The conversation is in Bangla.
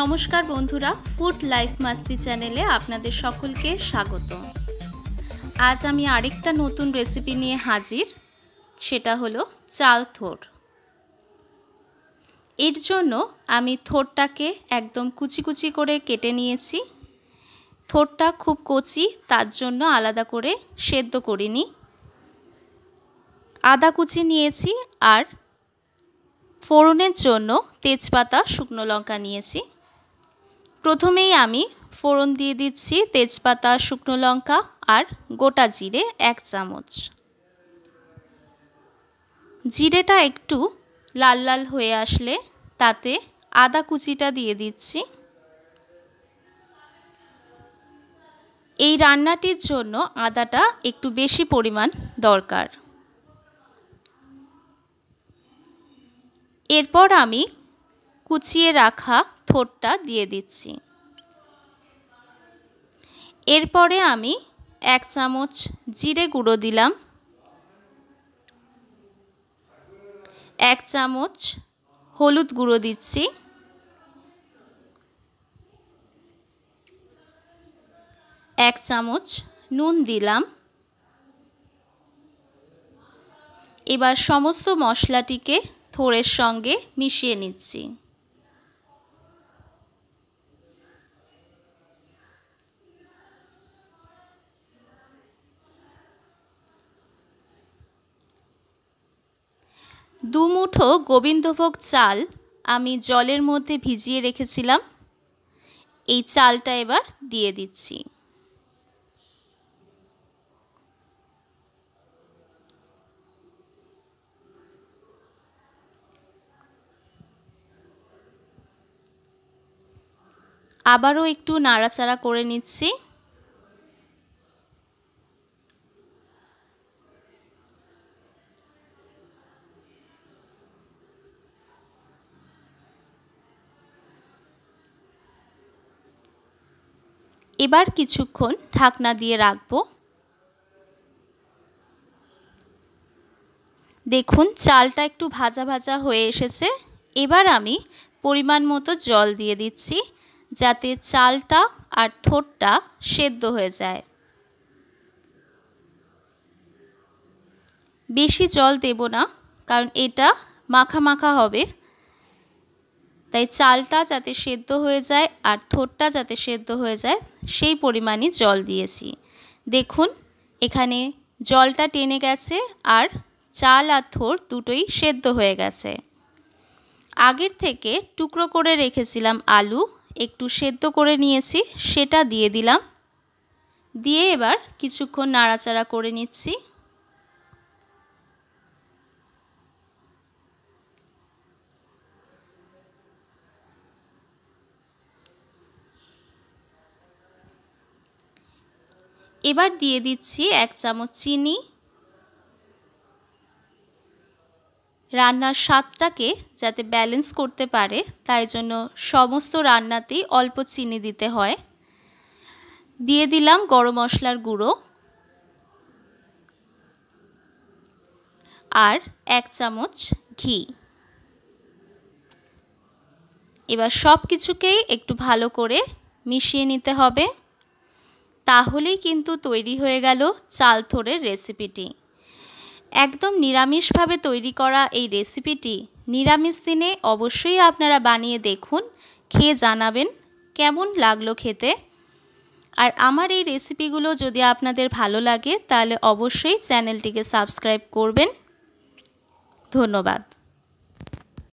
নমস্কার বন্ধুরা ফুড লাইফ মাস্তি চ্যানেলে আপনাদের সকলকে স্বাগত আজ আমি আরেকটা নতুন রেসিপি নিয়ে হাজির সেটা হলো চাল থোর এর জন্য আমি থোরটাকে একদম কুচি কুচি করে কেটে নিয়েছি থোরটা খুব কচি তার জন্য আলাদা করে সেদ্ধ করিনি আদা কুচি নিয়েছি আর ফোড়নের জন্য তেজপাতা শুকনো লঙ্কা নিয়েছি প্রথমেই আমি ফোড়ন দিয়ে দিচ্ছি তেজপাতা শুকনো লঙ্কা আর গোটা জিরে এক চামচ জিরেটা একটু লাল লাল হয়ে আসলে তাতে আদা কুচিটা দিয়ে দিচ্ছি এই রান্নাটির জন্য আদাটা একটু বেশি পরিমাণ দরকার এরপর আমি কুচিয়ে রাখা থোটটা দিয়ে দিচ্ছি এরপরে আমি এক চামচ জিরে গুঁড়ো দিলাম এক চামচ হলুদ গুঁড়ো দিচ্ছি এক চামচ নুন দিলাম এবার সমস্ত মশলাটিকে থোড়ের সঙ্গে মিশিয়ে নিচ্ছি দুমুঠো গোবিন্দভোগ চাল আমি জলের মধ্যে ভিজিয়ে রেখেছিলাম এই চালটা এবার দিয়ে দিচ্ছি আবারও একটু নাড়াচাড়া করে নিচ্ছি এবার কিছুক্ষণ ঢাকনা দিয়ে রাখব দেখুন চালটা একটু ভাজা ভাজা হয়ে এসেছে এবার আমি পরিমাণ মতো জল দিয়ে দিচ্ছি যাতে চালটা আর থোটটা সেদ্ধ হয়ে যায় বেশি জল দেব না কারণ এটা মাখা মাখা হবে তাই চালটা যাতে সেদ্ধ হয়ে যায় আর থোটটা যাতে সেদ্ধ হয়ে যায় সেই পরিমাণই জল দিয়েছি দেখুন এখানে জলটা টেনে গেছে আর চাল আর থোর দুটোই সেদ্ধ হয়ে গেছে আগের থেকে টুকরো করে রেখেছিলাম আলু একটু সেদ্ধ করে নিয়েছি সেটা দিয়ে দিলাম দিয়ে এবার কিছুক্ষণ নাড়াচাড়া করে নিচ্ছি এবার দিয়ে দিচ্ছি এক চামচ চিনি রান্নার স্বাদটাকে যাতে ব্যালেন্স করতে পারে তাই জন্য সমস্ত রান্নাতেই অল্প চিনি দিতে হয় দিয়ে দিলাম গরম মশলার গুঁড়ো আর এক চামচ ঘি এবার সব কিছুকেই একটু ভালো করে মিশিয়ে নিতে হবে তাহলেই কিন্তু তৈরি হয়ে গেল চাল থোড়ের রেসিপিটি একদম নিরামিষভাবে তৈরি করা এই রেসিপিটি নিরামিষ দিনে অবশ্যই আপনারা বানিয়ে দেখুন খেয়ে জানাবেন কেমন লাগলো খেতে আর আমার এই রেসিপিগুলো যদি আপনাদের ভালো লাগে তাহলে অবশ্যই চ্যানেলটিকে সাবস্ক্রাইব করবেন ধন্যবাদ